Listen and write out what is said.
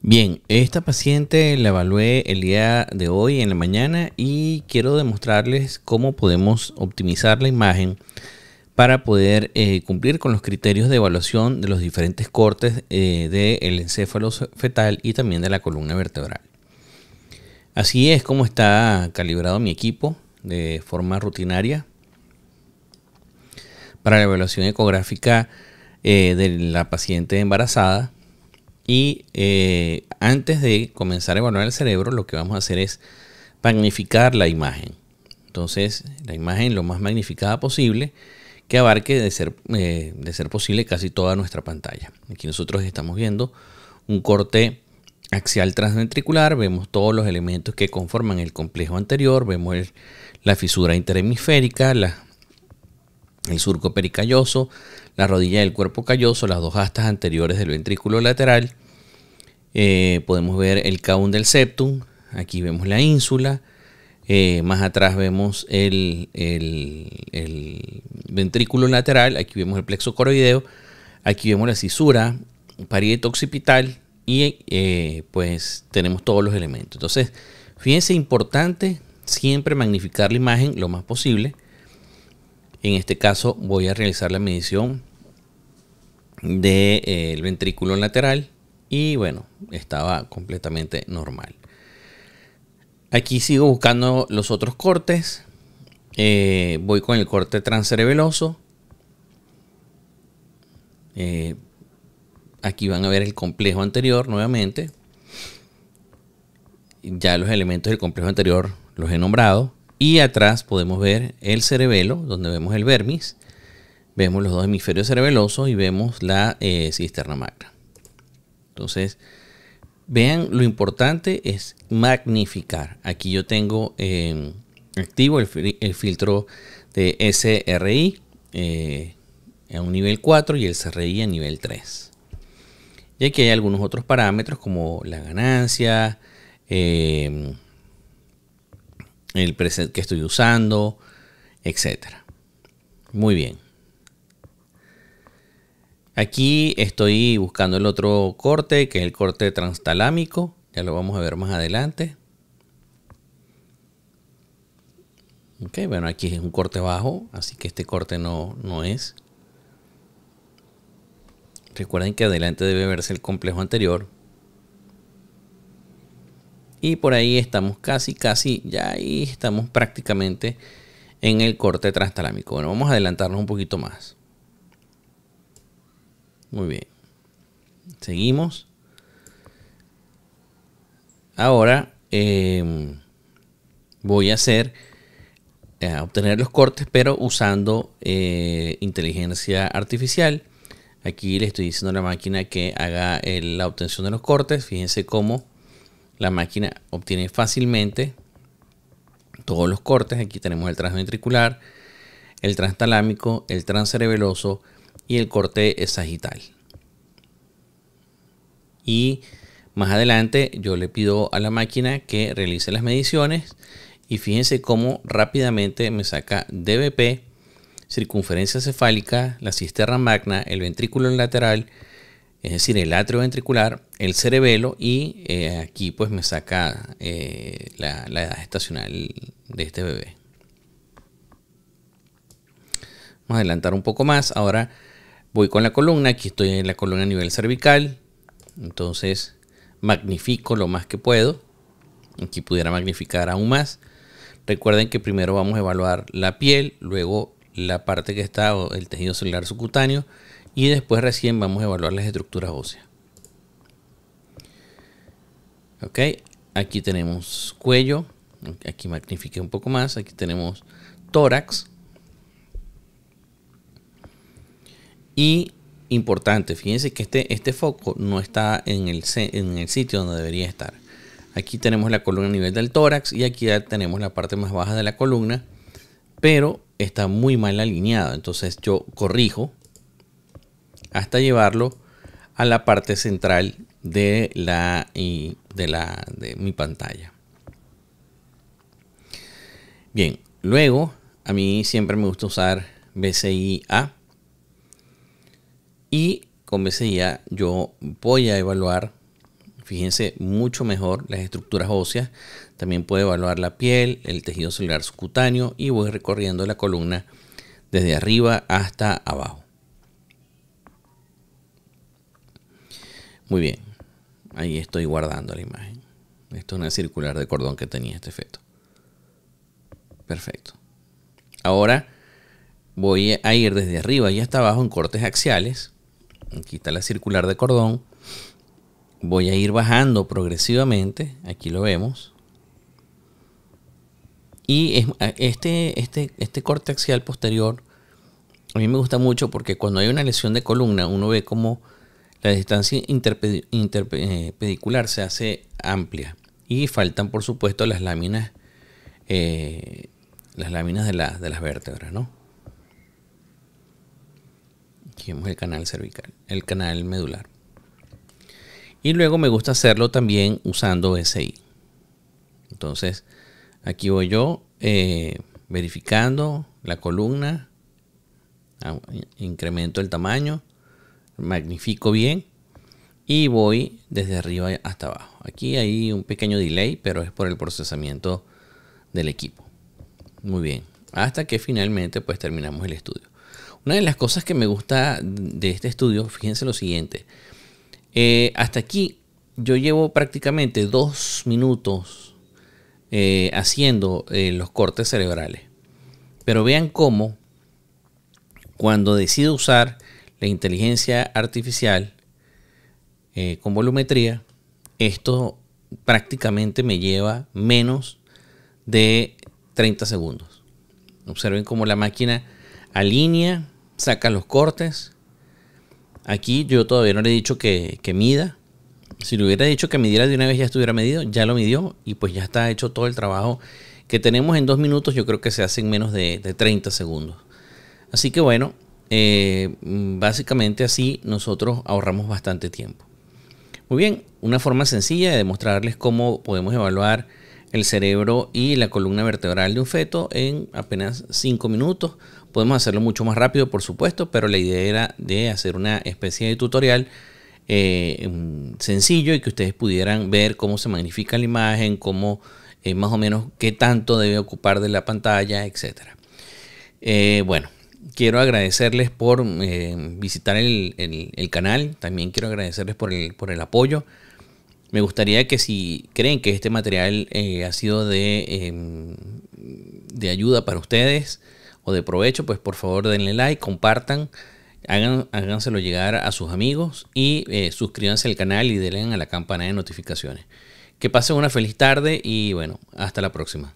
Bien, esta paciente la evalué el día de hoy en la mañana y quiero demostrarles cómo podemos optimizar la imagen para poder eh, cumplir con los criterios de evaluación de los diferentes cortes eh, del encéfalo fetal y también de la columna vertebral. Así es como está calibrado mi equipo de forma rutinaria para la evaluación ecográfica eh, de la paciente embarazada y eh, antes de comenzar a evaluar el cerebro, lo que vamos a hacer es magnificar la imagen. Entonces, la imagen lo más magnificada posible, que abarque de ser, eh, de ser posible casi toda nuestra pantalla. Aquí nosotros estamos viendo un corte axial transventricular, vemos todos los elementos que conforman el complejo anterior, vemos la fisura interhemisférica, el surco pericalloso, la rodilla del cuerpo calloso, las dos astas anteriores del ventrículo lateral, eh, podemos ver el caun del septum, aquí vemos la ínsula, eh, más atrás vemos el, ventrículo lateral, aquí vemos el plexo coroideo, aquí vemos la cisura parieto occipital y eh, pues tenemos todos los elementos. Entonces, fíjense, importante siempre magnificar la imagen lo más posible. En este caso voy a realizar la medición del ventrículo lateral y bueno, estaba completamente normal. Aquí sigo buscando los otros cortes. Eh, voy con el corte transcerebeloso. Eh, aquí van a ver el complejo anterior nuevamente. Ya los elementos del complejo anterior los he nombrado. Y atrás podemos ver el cerebelo, donde vemos el vermis. Vemos los dos hemisferios cerebelosos y vemos la eh, cisterna magna. Entonces, vean lo importante es magnificar. Aquí yo tengo em, activo el, filtro de SRI eh, a un nivel 4 y el SRI a nivel 3. Y aquí hay algunos otros parámetros como la ganancia, em, el preset que estoy usando, etc. Muy bien. Aquí estoy buscando el otro corte, que es el corte transtalámico. Ya lo vamos a ver más adelante. Ok, bueno, aquí es un corte bajo, así que este corte no, no es. Recuerden que adelante debe verse el complejo anterior. Y por ahí estamos casi, casi, ya ahí estamos prácticamente en el corte transtalámico. Bueno, vamos a adelantarnos un poquito más. Muy bien. Seguimos. Ahora em, voy a hacer, eh, obtener los cortes, pero usando eh, inteligencia artificial. Aquí le estoy diciendo a la máquina que haga la obtención de los cortes. Fíjense cómo la máquina obtiene fácilmente todos los cortes. Aquí tenemos el transventricular, el transtalámico, el transcerebeloso, y el corte es sagital. Y más adelante yo le pido a la máquina que realice las mediciones y fíjense cómo rápidamente me saca DBP, circunferencia cefálica, la cisterna magna, el ventrículo lateral, es decir, el atrio ventricular, el cerebelo y eh, aquí pues me saca eh, la, la edad estacional de este bebé. Vamos a adelantar un poco más. Ahora Voy con la columna, aquí estoy en la columna a nivel cervical, entonces magnifico lo más que puedo. Aquí pudiera magnificar aún más. Recuerden que primero vamos a evaluar la piel, luego la parte que está, el tejido celular subcutáneo, y después recién vamos a evaluar las estructuras óseas. Ok, aquí tenemos cuello, aquí magnifique un poco más, aquí tenemos tórax, Y importante, fíjense que este, este foco no está en el, en el sitio donde debería estar. Aquí tenemos la columna a nivel del tórax y aquí tenemos la parte más baja de la columna, pero está muy mal alineado. Entonces yo corrijo hasta llevarlo a la parte central de la, de la de mi pantalla. Bien, luego a mí siempre me gusta usar BCI A y como decía, yo voy a evaluar, fíjense, mucho mejor las estructuras óseas. También puedo evaluar la piel, el tejido celular subcutáneo y voy recorriendo la columna desde arriba hasta abajo. Muy bien, ahí estoy guardando la imagen. Esto es una circular de cordón que tenía este efecto. Perfecto. Ahora voy a ir desde arriba y hasta abajo en cortes axiales aquí está la circular de cordón, voy a ir bajando progresivamente, aquí lo vemos, y este, este, este corte axial posterior a mí me gusta mucho porque cuando hay una lesión de columna uno ve como la distancia interpedicular eh, se hace amplia y faltan por supuesto las láminas eh, las láminas de, de las vértebras, ¿no? vemos el canal cervical, el canal medular. Y luego me gusta hacerlo también usando SI. Entonces, aquí voy yo eh, verificando la columna, ah, incremento el tamaño, magnifico bien y voy desde arriba hasta abajo. Aquí hay un pequeño delay, pero es por el procesamiento del equipo. Muy bien, hasta que finalmente pues terminamos el estudio. Una de las cosas que me gusta de este estudio, fíjense lo siguiente. Eh, hasta aquí yo llevo prácticamente dos minutos eh, haciendo eh, los cortes cerebrales. Pero vean cómo cuando decido usar la inteligencia artificial con volumetría, esto prácticamente me lleva menos de 30 segundos. Observen cómo la máquina alinea saca los cortes. Aquí yo todavía no le he dicho que, mida. Si le hubiera dicho que midiera de una vez ya estuviera medido, ya lo midió y pues ya está hecho todo el trabajo que tenemos en dos minutos. Yo creo que se hace en menos de, 30 segundos. Así que bueno, eh, básicamente así nosotros ahorramos bastante tiempo. Muy bien, una forma sencilla de demostrarles cómo podemos evaluar el cerebro y la columna vertebral de un feto en apenas 5 minutos. Podemos hacerlo mucho más rápido, por supuesto, pero la idea era de hacer una especie de tutorial eh, em, sencillo y que ustedes pudieran ver cómo se magnifica la imagen, cómo eh, más o menos qué tanto debe ocupar de la pantalla, etc. Eh, bueno, quiero agradecerles por visitar el, canal, también quiero agradecerles por el, por el apoyo. Me gustaría que si creen que este material eh, ha sido de, em, de ayuda para ustedes o de provecho, pues por favor denle like, compartan, hagan, háganselo llegar a sus amigos y eh, suscríbanse al canal y denle a la campana de notificaciones. Que pasen una feliz tarde y bueno, hasta la próxima.